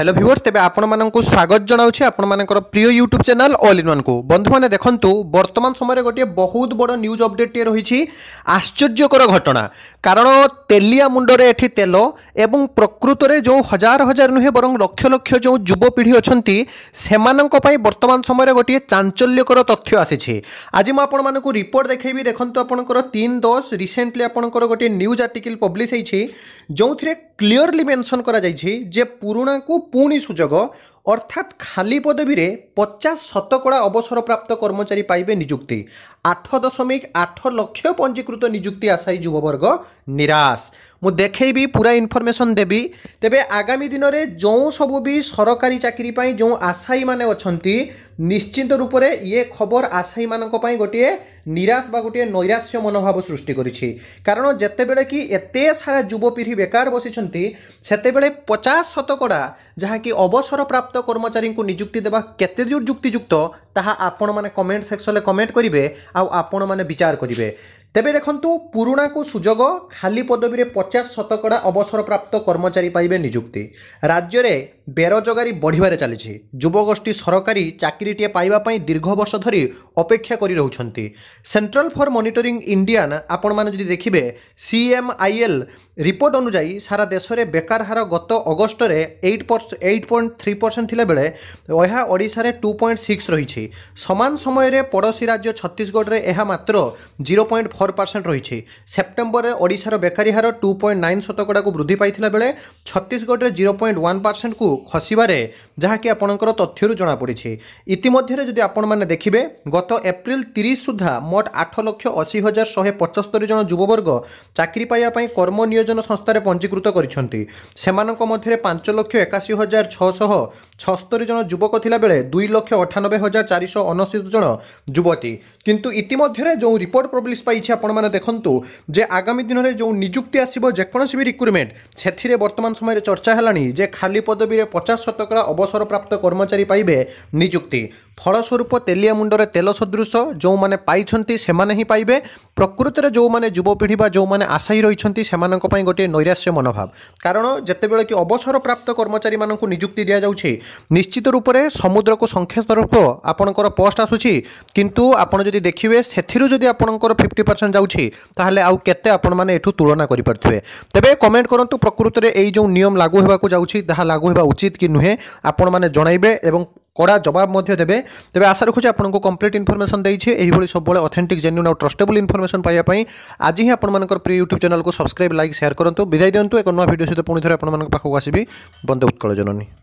hello viewers তেবে আপনার স্বাগত জনাওছি আপনার প্রিয় YouTube channel all in one কু বন্ধু মানে দেখুন বর্তমান সময়ের গোটিয়ে বহুত বড় নিউজ অপডেটটিয়ে রয়েছে আশ্চর্যকর ঘটনা কারণ তেলিয়া মুন্ডরে এটি তেল এবং প্রকৃতরে যে হাজার হাজার নুহে বরং লক্ষ লক্ষ যে যুবপিঢ়ি অনেক সেমানাই বর্তমান সময়ের গোটিয়ে চাঞ্চল্যকর তথ্য আসিছে আজ মু আপনার রিপোর্ট দেখেবি দেখুন আপনার তিন দশ রিসেন্টলি আপনার গোটিয়ে নিউজ আর্টিকল পব্লিশ হয়েছে যে ক্লিয়রলি মেনশন କରାଯାଇଛି ଯେ ପୁରୁଣାକୁ ପୁଣି ସୁଯୋଗ ଅର୍ଥାତ୍ ଖାଲି ପଦବୀରେ ପଚାଶ ଶତକଡ଼ା ଅବସରପ୍ରାପ୍ତ କର୍ମଚାରୀ ପାଇବେ ନିଯୁକ୍ତି ଆଠ ଦଶମିକ ଆଠ ଲକ୍ଷ ପଞ୍ଜୀକୃତ ନିଯୁକ୍ତି ଆଶାୟୀ ଯୁବବର୍ଗ ନିରାଶ ମୁଁ ଦେଖେଇବି ପୁରା ଇନଫର୍ମେସନ୍ ଦେବି ତେବେ ଆଗାମୀ ଦିନରେ ଯେଉଁ ସବୁ ବି ସରକାରୀ ଚାକିରି ପାଇଁ ଯେଉଁ ଆଶାୟୀମାନେ ଅଛନ୍ତି ନିଶ୍ଚିନ୍ତ ରୂପରେ ଇଏ ଖବର ଆଶାୟୀମାନଙ୍କ ପାଇଁ ଗୋଟିଏ ନିରାଶ ବା ଗୋଟିଏ ନୈରାଶ୍ୟ ମନୋଭାବ ସୃଷ୍ଟି କରିଛି କାରଣ ଯେତେବେଳେ କି ଏତେ ସାରା ଯୁବପିଢ଼ି ବେକାର ବସିଛନ୍ତି ସେତେବେଳେ ପଚାଶ ଶତକଡ଼ା ଯାହାକି ଅବସରପ୍ରାପ୍ତ କର୍ମଚାରୀଙ୍କୁ ନିଯୁକ୍ତି ଦେବା କେତେ ଯୁକ୍ତିଯୁକ୍ତ ତାହା ଆପଣମାନେ କମେଣ୍ଟ ସେକ୍ସନରେ କମେଣ୍ଟ କରିବେ ଆଉ ଆପଣମାନେ ବିଚାର କରିବେ ତେବେ ଦେଖନ୍ତୁ ପୁରୁଣାକୁ ସୁଯୋଗ ଖାଲି ପଦବୀରେ ପଚାଶ ଶତକଡ଼ା ଅବସରପ୍ରାପ୍ତ କର୍ମଚାରୀ ପାଇବେ ନିଯୁକ୍ତି ରାଜ୍ୟରେ ବେରୋଜଗାରୀ ବଢ଼ିବାରେ ଚାଲିଛି ଯୁବଗୋଷ୍ଠୀ ସରକାରୀ ଚାକିରିଟିଏ ପାଇବା ପାଇଁ ଦୀର୍ଘ ବର୍ଷ ଧରି ଅପେକ୍ଷା କରି ରହୁଛନ୍ତି ସେଣ୍ଟ୍ରାଲ୍ ଫର୍ ମନିଟରିଂ ଇଣ୍ଡିଆନ୍ ଆପଣମାନେ ଯଦି ଦେଖିବେ ସିଏମ୍ଆଇଏଲ୍ ରିପୋର୍ଟ ଅନୁଯାୟୀ ସାରା ଦେଶରେ ବେକାର ହାର ଗତ ଅଗଷ୍ଟରେ eight eight point three percent ଥିଲାବେଳେ ଏହା ଓଡ଼ିଶାରେ ଟୁ ପଏଣ୍ଟ ସିକ୍ସ ରହିଛି ସମାନ ସମୟରେ ପଡ଼ୋଶୀ ରାଜ୍ୟ ଛତିଶଗଡ଼ରେ ଏହା ମାତ୍ର ଜିରୋ ପଏଣ୍ଟ ଫୋର୍ ପରସେଣ୍ଟ ରହିଛି ସେପ୍ଟେମ୍ବରରେ ଓଡ଼ିଶାର ବେକାରୀ ହାର ଟୁ ପଏଣ୍ଟ ନାଇନ୍ ଶତକଡ଼ାକୁ ବୃଦ୍ଧି ପାଇଥିଲା ବେଳେ ଛତିଶଗଡ଼ରେ ଜିରୋ ପଏଣ୍ଟ ୱାନ୍ ପରସେଣ୍ଟକୁ ଖସିବାରେ ଯାହାକି ଆପଣଙ୍କର ତଥ୍ୟରୁ ଜଣାପଡ଼ିଛି ଇତିମଧ୍ୟରେ ଯଦି ଆପଣମାନେ ଦେଖିବେ ଗତ ଏପ୍ରିଲ ତିରିଶ ସୁଦ୍ଧା ମୋଟ ଆଠ ଲକ୍ଷ ଅଶୀ ହଜାର ଶହେ ପଞ୍ଚସ୍ତରୀ ଜଣ ଯୁବବର୍ଗ ଚାକିରି ପାଇବା ପାଇଁ କର୍ମ ନିୟୋଜନ ସଂସ୍ଥାରେ ପଞ୍ଜୀକୃତ କରିଛନ୍ତି ସେମାନଙ୍କ ମଧ୍ୟରେ ପାଞ୍ଚ ଲକ୍ଷ ଏକାଅଶୀ ହଜାର ଛଅଶହ ଛସ୍ତରି ଜଣ ଯୁବକ ଥିଲାବେଳେ ଦୁଇ ଲକ୍ଷ ଅଠାନବେ ହଜାର ଚାରିଶହ ଅଣଶୀତ ଜଣ ଯୁବତୀ କିନ୍ତୁ ଇତିମଧ୍ୟରେ ଯେଉଁ ରିପୋର୍ଟ ପବ୍ଲିଶ ପାଇଛି ଆପଣମାନେ ଦେଖନ୍ତୁ ଯେ ଆଗାମୀ ଦିନରେ ଯେଉଁ ନିଯୁକ୍ତି ଆସିବ ଯେକୌଣସି ବି ରିକ୍ରୁଟମେଣ୍ଟ ସେଥିରେ ବର୍ତ୍ତମାନ ସମୟରେ ଚର୍ଚ୍ଚା ହେଲାଣି ଯେ ଖାଲି ପଦବୀରେ ପଚାଶ ଶତକଡ଼ା ଅବସରପ୍ରାପ୍ତ କର୍ମଚାରୀ ପାଇବେ ନିଯୁକ୍ତି ଫଳସ୍ୱରୂପ ତେଲିଆ ମୁଣ୍ଡରେ ତେଲ ସଦୃଶ ଯେଉଁମାନେ ପାଇଛନ୍ତି ସେମାନେ ହିଁ ପାଇବେ ପ୍ରକୃତରେ ଯେଉଁମାନେ ଯୁବପିଢ଼ି ବା ଯେଉଁମାନେ ଆଶାୟୀ ରହିଛନ୍ତି ସେମାନଙ୍କ ପାଇଁ ଗୋଟିଏ ନୈରାଶ୍ୟ ମନୋଭାବ କାରଣ ଯେତେବେଳେ କି ଅବସରପ୍ରାପ୍ତ କର୍ମଚାରୀମାନଙ୍କୁ ନିଯୁକ୍ତି ଦିଆଯାଉଛି নিশ্চিত রূপে সমুদ্রক সংখ্যা তরফ আপনার পোস্ট আসুচি কিন্তু আপনার যদি দেখবে সেথির যদি আপনার ফিফটি পরসেন্ট যাচ্ছি তাহলে আউ কেতে আপন মানে এঠু তুলনা করে পারে তবে কমেন্ট করতু প্রকৃতরে এই যে নিয়ম লাগু হওয়া যাচ্ছি তাহা লাগু হওয়া উচিত কি নুহে আপন মানে জনাইবে এবং কড়া জবাব মধ্যে দেবে তবে আশা রাখুছি আপনার কমপ্লিট ইনফরমেশন দিয়েছে এইভাবে সবুলে অথেন্টিক জেনুইন আউ ট্রষ্টেবল ইনফরমেশন পাইয়া আজ হি আপনার প্রিয় YouTube channel subscribe like share করতু বিদায় দিও এক নয় ভিডিও সহ পুঁ আপনার পাখি আসবি বন্দে উৎকল জননী